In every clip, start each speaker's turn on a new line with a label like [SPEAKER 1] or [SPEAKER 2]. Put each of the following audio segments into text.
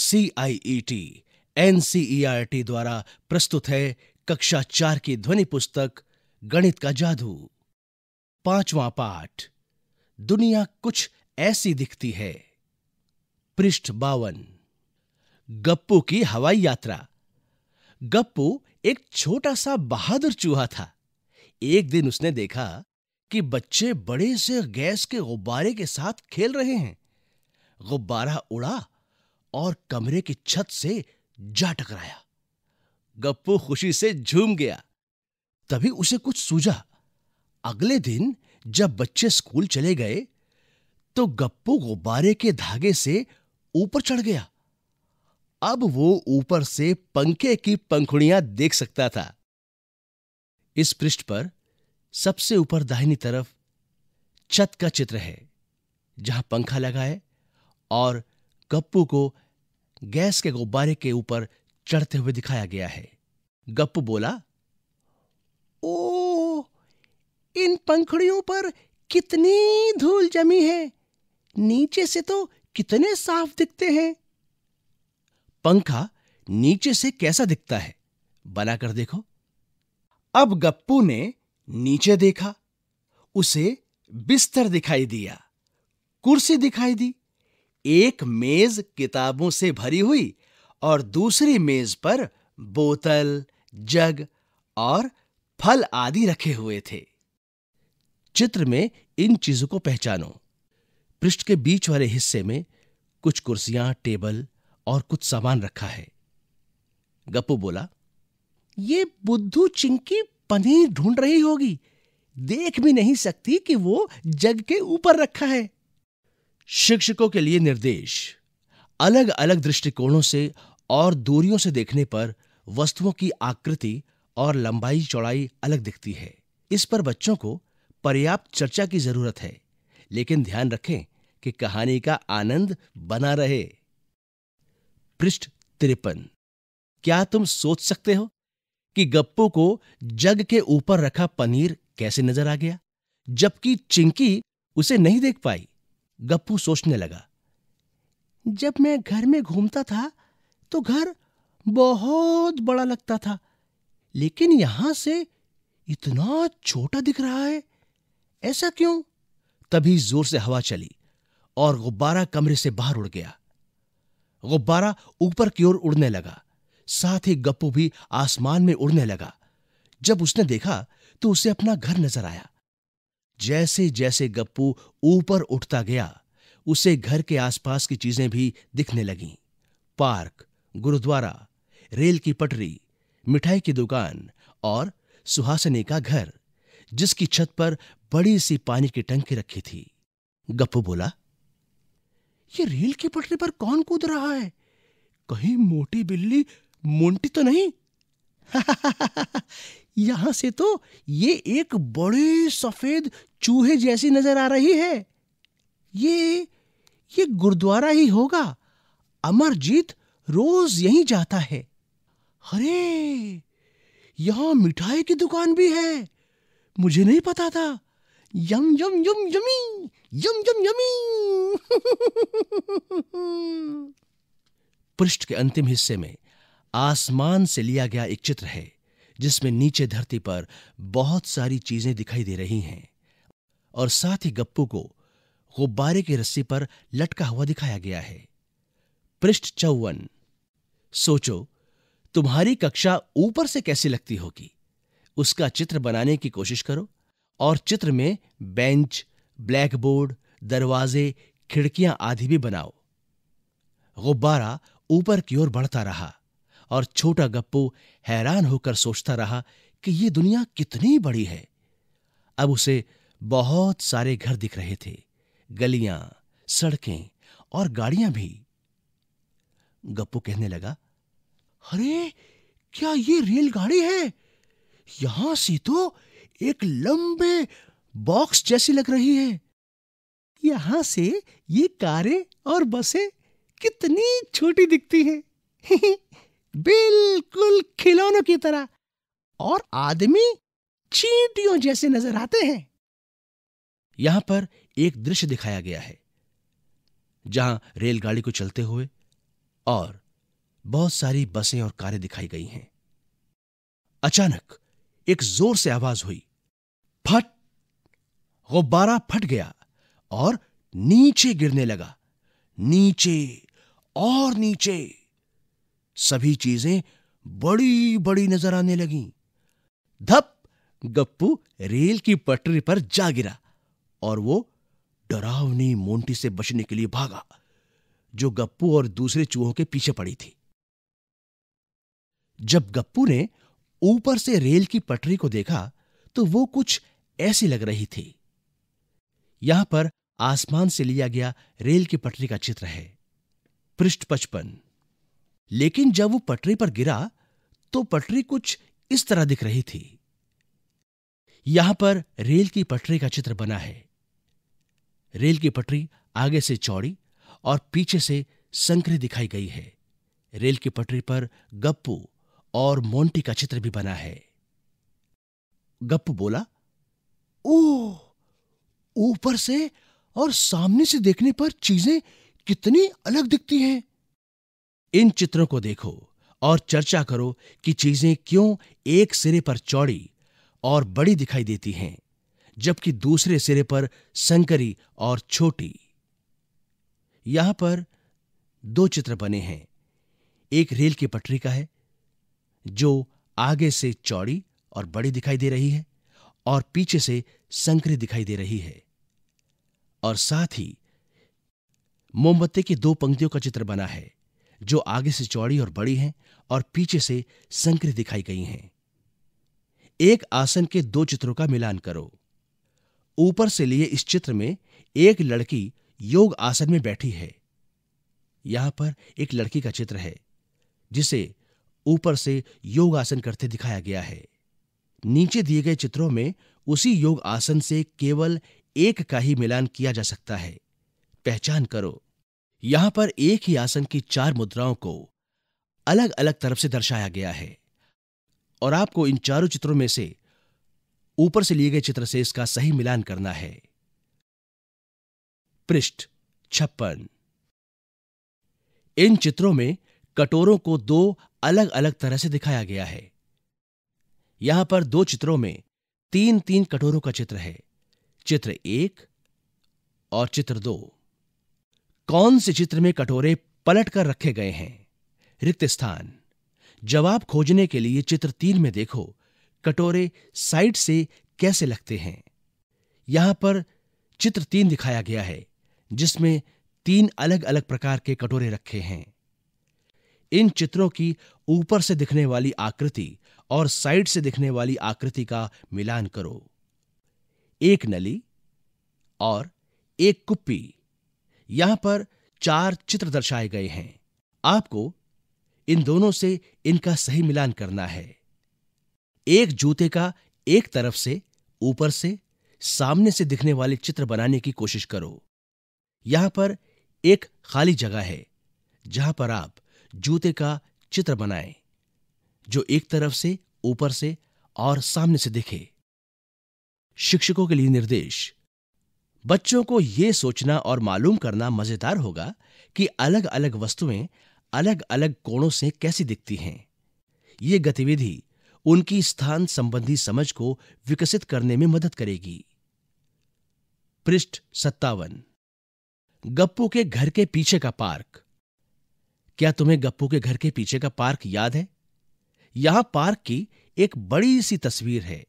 [SPEAKER 1] C I E T N C E R T द्वारा प्रस्तुत है कक्षा चार की ध्वनि पुस्तक गणित का जादू पांचवा पाठ दुनिया कुछ ऐसी दिखती है पृष्ठ बावन गप्पू की हवाई यात्रा गप्पू एक छोटा सा बहादुर चूहा था एक दिन उसने देखा कि बच्चे बड़े से गैस के गुब्बारे के साथ खेल रहे हैं गुब्बारा उड़ा और कमरे की छत से जा टकराया गप्पू खुशी से झूम गया तभी उसे कुछ सूझा अगले दिन जब बच्चे स्कूल चले गए तो गप्पू गुब्बारे के धागे से ऊपर चढ़ गया अब वो ऊपर से पंखे की पंखुड़ियां देख सकता था इस पृष्ठ पर सबसे ऊपर दाहिनी तरफ छत का चित्र है जहां पंखा लगा है और गप्पू को गैस के गुब्बारे के ऊपर चढ़ते हुए दिखाया गया है गप्पू बोला ओ इन पंखड़ियों पर कितनी धूल जमी है नीचे से तो कितने साफ दिखते हैं पंखा नीचे से कैसा दिखता है बनाकर देखो अब गप्पू ने नीचे देखा उसे बिस्तर दिखाई दिया कुर्सी दिखाई दी एक मेज किताबों से भरी हुई और दूसरी मेज पर बोतल जग और फल आदि रखे हुए थे चित्र में इन चीजों को पहचानो पृष्ठ के बीच वाले हिस्से में कुछ कुर्सियां टेबल और कुछ सामान रखा है गप्पू बोला ये बुद्धू चिंकी पनीर ढूंढ रही होगी देख भी नहीं सकती कि वो जग के ऊपर रखा है शिक्षकों के लिए निर्देश अलग अलग दृष्टिकोणों से और दूरियों से देखने पर वस्तुओं की आकृति और लंबाई चौड़ाई अलग दिखती है इस पर बच्चों को पर्याप्त चर्चा की जरूरत है लेकिन ध्यान रखें कि कहानी का आनंद बना रहे पृष्ठ तिरपन क्या तुम सोच सकते हो कि गप्पू को जग के ऊपर रखा पनीर कैसे नजर आ गया जबकि चिंकी उसे नहीं देख पाई गप्पू सोचने लगा जब मैं घर में घूमता था तो घर बहुत बड़ा लगता था लेकिन यहां से इतना छोटा दिख रहा है ऐसा क्यों तभी जोर से हवा चली और गुब्बारा कमरे से बाहर उड़ गया गुब्बारा ऊपर की ओर उड़ने लगा साथ ही गप्पू भी आसमान में उड़ने लगा जब उसने देखा तो उसे अपना घर नजर आया जैसे जैसे गप्पू ऊपर उठता गया उसे घर के आसपास की चीजें भी दिखने लगीं पार्क गुरुद्वारा रेल की पटरी मिठाई की दुकान और सुहासनी का घर जिसकी छत पर बड़ी सी पानी की टंकी रखी थी गप्पू बोला ये रेल की पटरी पर कौन कूद रहा है कहीं मोटी बिल्ली मोंटी तो नहीं यहां से तो ये एक बड़े सफेद चूहे जैसी नजर आ रही है ये ये गुरुद्वारा ही होगा अमरजीत रोज यहीं जाता है अरे यहां मिठाई की दुकान भी है मुझे नहीं पता था यम यम यम यमी यम यम यमी पृष्ठ के अंतिम हिस्से में आसमान से लिया गया एक चित्र है जिसमें नीचे धरती पर बहुत सारी चीजें दिखाई दे रही हैं और साथ ही गप्पू को गुब्बारे की रस्सी पर लटका हुआ दिखाया गया है पृष्ठ चौवन सोचो तुम्हारी कक्षा ऊपर से कैसी लगती होगी उसका चित्र बनाने की कोशिश करो और चित्र में बेंच ब्लैक बोर्ड दरवाजे खिड़कियां आदि भी बनाओ गुब्बारा ऊपर की ओर बढ़ता रहा और छोटा गप्पू हैरान होकर सोचता रहा कि ये दुनिया कितनी बड़ी है अब उसे बहुत सारे घर दिख रहे थे गलियां सड़कें और गाड़ियां भी गप्पू कहने लगा अरे क्या ये रेलगाड़ी है यहां से तो एक लंबे बॉक्स जैसी लग रही है यहां से ये कारें और बसें कितनी छोटी दिखती हैं बिल्कुल खिलौनों की तरह और आदमी चींटियों जैसे नजर आते हैं यहां पर एक दृश्य दिखाया गया है जहां रेलगाड़ी को चलते हुए और बहुत सारी बसें और कारें दिखाई गई हैं अचानक एक जोर से आवाज हुई फट गुब्बारा फट गया और नीचे गिरने लगा नीचे और नीचे सभी चीजें बड़ी बड़ी नजर आने लगीं। धप गप्पू रेल की पटरी पर जा गिरा और वो डरावनी मोंटी से बचने के लिए भागा जो गप्पू और दूसरे चूहों के पीछे पड़ी थी जब गप्पू ने ऊपर से रेल की पटरी को देखा तो वो कुछ ऐसी लग रही थी यहां पर आसमान से लिया गया रेल की पटरी का चित्र है पृष्ठ पचपन लेकिन जब वो पटरी पर गिरा तो पटरी कुछ इस तरह दिख रही थी यहां पर रेल की पटरी का चित्र बना है रेल की पटरी आगे से चौड़ी और पीछे से संकरी दिखाई गई है रेल की पटरी पर गप्पू और मोंटी का चित्र भी बना है गप्पू बोला ओ ऊपर से और सामने से देखने पर चीजें कितनी अलग दिखती हैं इन चित्रों को देखो और चर्चा करो कि चीजें क्यों एक सिरे पर चौड़ी और बड़ी दिखाई देती हैं जबकि दूसरे सिरे पर संकरी और छोटी यहां पर दो चित्र बने हैं एक रेल की पटरी का है जो आगे से चौड़ी और बड़ी दिखाई दे रही है और पीछे से संकरी दिखाई दे रही है और साथ ही मोमबत्ती की दो पंक्तियों का चित्र बना है जो आगे से चौड़ी और बड़ी हैं और पीछे से संकृत दिखाई गई हैं एक आसन के दो चित्रों का मिलान करो ऊपर से लिए इस चित्र में एक लड़की योग आसन में बैठी है यहां पर एक लड़की का चित्र है जिसे ऊपर से योग आसन करते दिखाया गया है नीचे दिए गए चित्रों में उसी योग आसन से केवल एक का ही मिलान किया जा सकता है पहचान करो यहां पर एक ही आसन की चार मुद्राओं को अलग अलग तरफ से दर्शाया गया है और आपको इन चारों चित्रों में से ऊपर से लिए गए चित्र से इसका सही मिलान करना है पृष्ठ छप्पन इन चित्रों में कटोरों को दो अलग अलग तरह से दिखाया गया है यहां पर दो चित्रों में तीन तीन कटोरों का चित्र है चित्र एक और चित्र दो कौन से चित्र में कटोरे पलट कर रखे गए हैं रिक्त स्थान जवाब खोजने के लिए चित्र तीन में देखो कटोरे साइड से कैसे लगते हैं यहां पर चित्र तीन दिखाया गया है जिसमें तीन अलग अलग प्रकार के कटोरे रखे हैं इन चित्रों की ऊपर से दिखने वाली आकृति और साइड से दिखने वाली आकृति का मिलान करो एक नली और एक कुप्पी यहां पर चार चित्र दर्शाए गए हैं आपको इन दोनों से इनका सही मिलान करना है एक जूते का एक तरफ से ऊपर से सामने से दिखने वाले चित्र बनाने की कोशिश करो यहां पर एक खाली जगह है जहां पर आप जूते का चित्र बनाएं जो एक तरफ से ऊपर से और सामने से दिखे शिक्षकों के लिए निर्देश बच्चों को यह सोचना और मालूम करना मजेदार होगा कि अलग अलग वस्तुएं अलग अलग कोणों से कैसी दिखती हैं ये गतिविधि उनकी स्थान संबंधी समझ को विकसित करने में मदद करेगी पृष्ठ सत्तावन गप्पू के घर के पीछे का पार्क क्या तुम्हें गप्पू के घर के पीछे का पार्क याद है यहां पार्क की एक बड़ी सी तस्वीर है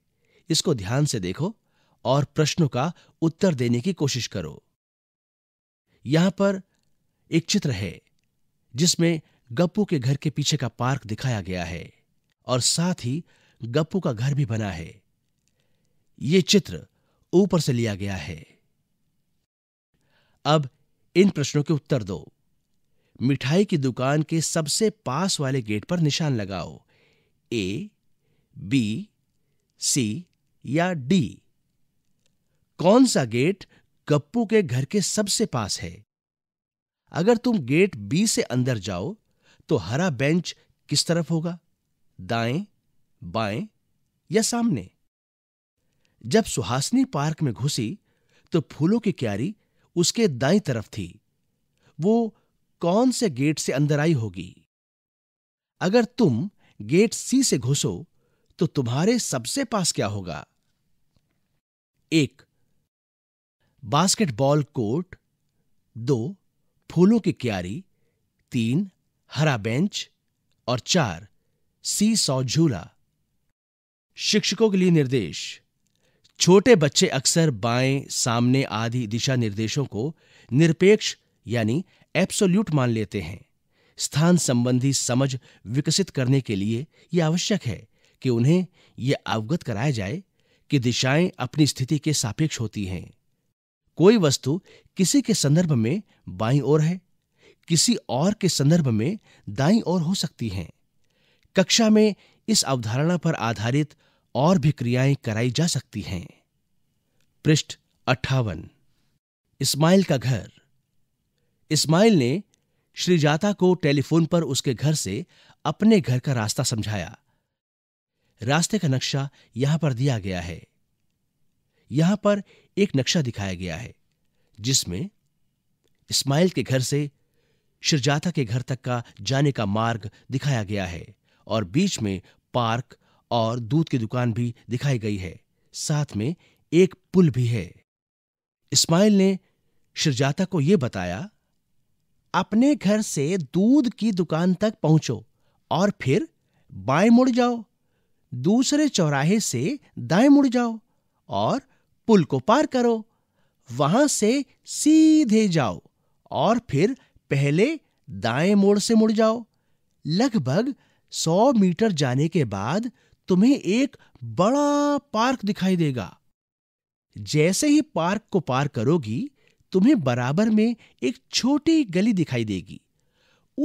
[SPEAKER 1] इसको ध्यान से देखो और प्रश्नों का उत्तर देने की कोशिश करो यहां पर एक चित्र है जिसमें गप्पू के घर के पीछे का पार्क दिखाया गया है और साथ ही गप्पू का घर भी बना है यह चित्र ऊपर से लिया गया है अब इन प्रश्नों के उत्तर दो मिठाई की दुकान के सबसे पास वाले गेट पर निशान लगाओ ए बी सी या डी कौन सा गेट गप्पू के घर के सबसे पास है अगर तुम गेट बी से अंदर जाओ तो हरा बेंच किस तरफ होगा दाएं बाएं या सामने जब सुहासनी पार्क में घुसी तो फूलों की क्यारी उसके दाई तरफ थी वो कौन से गेट से अंदर आई होगी अगर तुम गेट सी से घुसो तो तुम्हारे सबसे पास क्या होगा एक बास्केटबॉल कोर्ट दो फूलों की क्यारी तीन हरा बेंच और चार सी सौ झूला शिक्षकों के लिए निर्देश छोटे बच्चे अक्सर बाएं सामने आदि दिशा निर्देशों को निरपेक्ष यानी एब्सोल्यूट मान लेते हैं स्थान संबंधी समझ विकसित करने के लिए यह आवश्यक है कि उन्हें यह अवगत कराया जाए कि दिशाएं अपनी स्थिति के सापेक्ष होती हैं कोई वस्तु किसी के संदर्भ में बाई ओर है किसी और के संदर्भ में दाई ओर हो सकती हैं कक्षा में इस अवधारणा पर आधारित और भी क्रियाएं कराई जा सकती हैं पृष्ठ अट्ठावन इस्माइल का घर इस्माइल ने श्रीजाता को टेलीफोन पर उसके घर से अपने घर का रास्ता समझाया रास्ते का नक्शा यहां पर दिया गया है यहां पर एक नक्शा दिखाया गया है जिसमें इस्माइल के घर से शिरजाता के घर तक का जाने का मार्ग दिखाया गया है और बीच में पार्क और दूध की दुकान भी दिखाई गई है साथ में एक पुल भी है इस्माइल ने शिरजाता को यह बताया अपने घर से दूध की दुकान तक पहुंचो और फिर बाएं मुड़ जाओ दूसरे चौराहे से दाएं मुड़ जाओ और पुल को पार करो वहां से सीधे जाओ और फिर पहले दाएं मोड़ से मुड़ जाओ लगभग सौ मीटर जाने के बाद तुम्हें एक बड़ा पार्क दिखाई देगा जैसे ही पार्क को पार करोगी तुम्हें बराबर में एक छोटी गली दिखाई देगी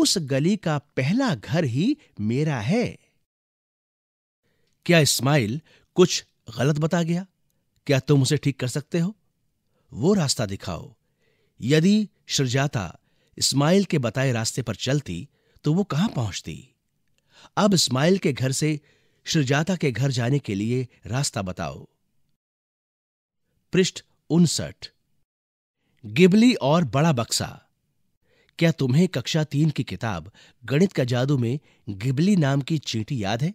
[SPEAKER 1] उस गली का पहला घर ही मेरा है क्या इस्माइल कुछ गलत बता गया क्या तुम उसे ठीक कर सकते हो वो रास्ता दिखाओ यदि श्रजाता इस्माइल के बताए रास्ते पर चलती तो वो कहां पहुंचती अब इस्माइल के घर से श्रजाता के घर जाने के लिए रास्ता बताओ पृष्ठ उनसठ गिबली और बड़ा बक्सा क्या तुम्हें कक्षा तीन की किताब गणित का जादू में गिबली नाम की चींटी याद है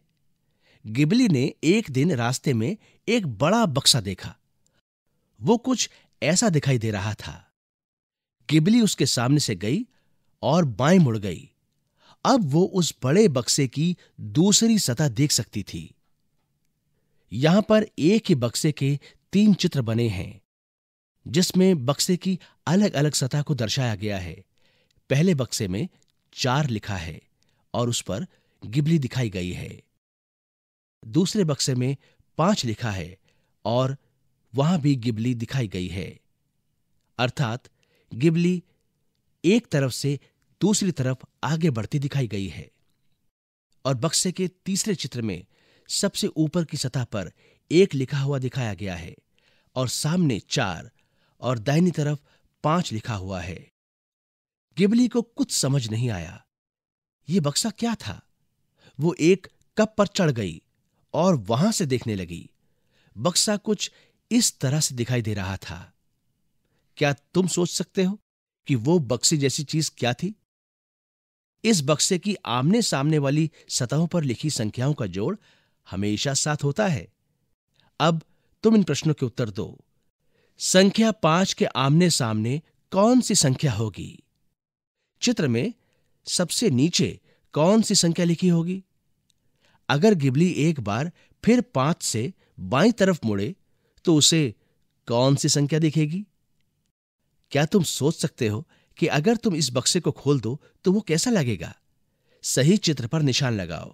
[SPEAKER 1] गिबली ने एक दिन रास्ते में एक बड़ा बक्सा देखा वो कुछ ऐसा दिखाई दे रहा था गिबली उसके सामने से गई और बाएं मुड़ गई अब वो उस बड़े बक्से की दूसरी सतह देख सकती थी यहां पर एक ही बक्से के तीन चित्र बने हैं जिसमें बक्से की अलग अलग सतह को दर्शाया गया है पहले बक्से में चार लिखा है और उस पर गिबली दिखाई गई है दूसरे बक्से में पांच लिखा है और वहां भी गिबली दिखाई गई है अर्थात गिबली एक तरफ से दूसरी तरफ आगे बढ़ती दिखाई गई है और बक्से के तीसरे चित्र में सबसे ऊपर की सतह पर एक लिखा हुआ दिखाया गया है और सामने चार और दाहिनी तरफ पांच लिखा हुआ है गिबली को कुछ समझ नहीं आया ये बक्सा क्या था वो एक कप पर चढ़ गई और वहां से देखने लगी बक्सा कुछ इस तरह से दिखाई दे रहा था क्या तुम सोच सकते हो कि वो बक्से जैसी चीज क्या थी इस बक्से की आमने सामने वाली सतहों पर लिखी संख्याओं का जोड़ हमेशा साथ होता है अब तुम इन प्रश्नों के उत्तर दो संख्या पांच के आमने सामने कौन सी संख्या होगी चित्र में सबसे नीचे कौन सी संख्या लिखी होगी अगर गिबली एक बार फिर पांच से बाई तरफ मुड़े तो उसे कौन सी संख्या दिखेगी क्या तुम सोच सकते हो कि अगर तुम इस बक्से को खोल दो तो वो कैसा लगेगा सही चित्र पर निशान लगाओ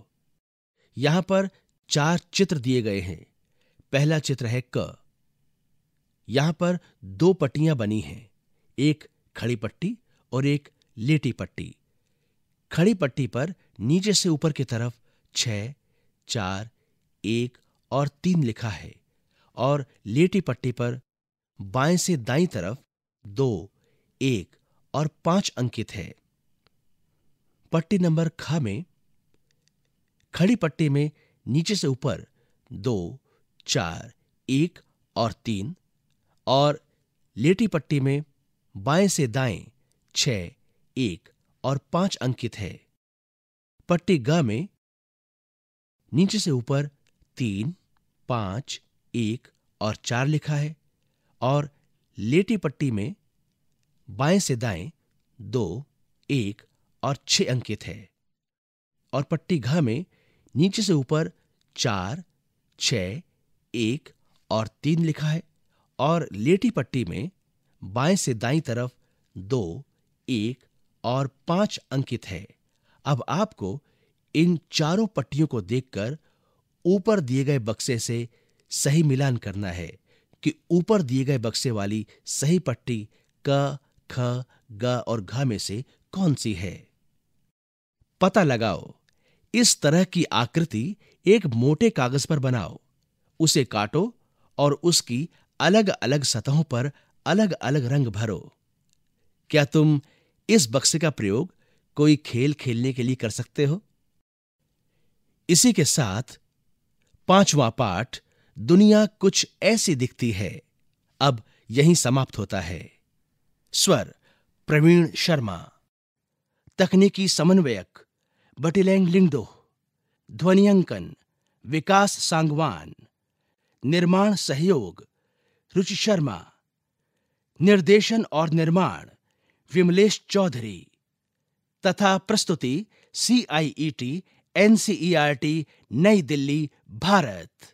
[SPEAKER 1] यहां पर चार चित्र दिए गए हैं पहला चित्र है क यहां पर दो पट्टियां बनी हैं एक खड़ी पट्टी और एक लेटी पट्टी खड़ी पट्टी पर नीचे से ऊपर की तरफ छह चार एक और तीन लिखा है और लेटी पट्टी पर बाएं से दाई तरफ दो एक और पांच अंकित है पट्टी नंबर ख में खड़ी पट्टी में नीचे से ऊपर दो चार एक और तीन और लेटी पट्टी में बाएं से दाएं छ एक और पांच अंकित है पट्टी ग में नीचे से ऊपर तीन पांच एक और चार लिखा है और लेटी पट्टी में बाएं से दाएं दो एक और छह अंकित है और पट्टी घ में नीचे से ऊपर चार छ एक और तीन लिखा है और लेटी पट्टी में बाएं से दाई तरफ दो एक और पांच अंकित है अब आपको इन चारों पट्टियों को देखकर ऊपर दिए गए बक्से से सही मिलान करना है कि ऊपर दिए गए बक्से वाली सही पट्टी क ख ग और घ में से कौन सी है पता लगाओ इस तरह की आकृति एक मोटे कागज पर बनाओ उसे काटो और उसकी अलग अलग सतहों पर अलग अलग रंग भरो क्या तुम इस बक्से का प्रयोग कोई खेल खेलने के लिए कर सकते हो इसी के साथ पांचवा पाठ दुनिया कुछ ऐसी दिखती है अब यही समाप्त होता है स्वर प्रवीण शर्मा तकनीकी समन्वयक बटिलैंग लिंगडो ध्वनियांकन विकास सांगवान निर्माण सहयोग रुचि शर्मा निर्देशन और निर्माण विमलेश चौधरी तथा प्रस्तुति सी आई ई टी एनसीईआरटी नई दिल्ली भारत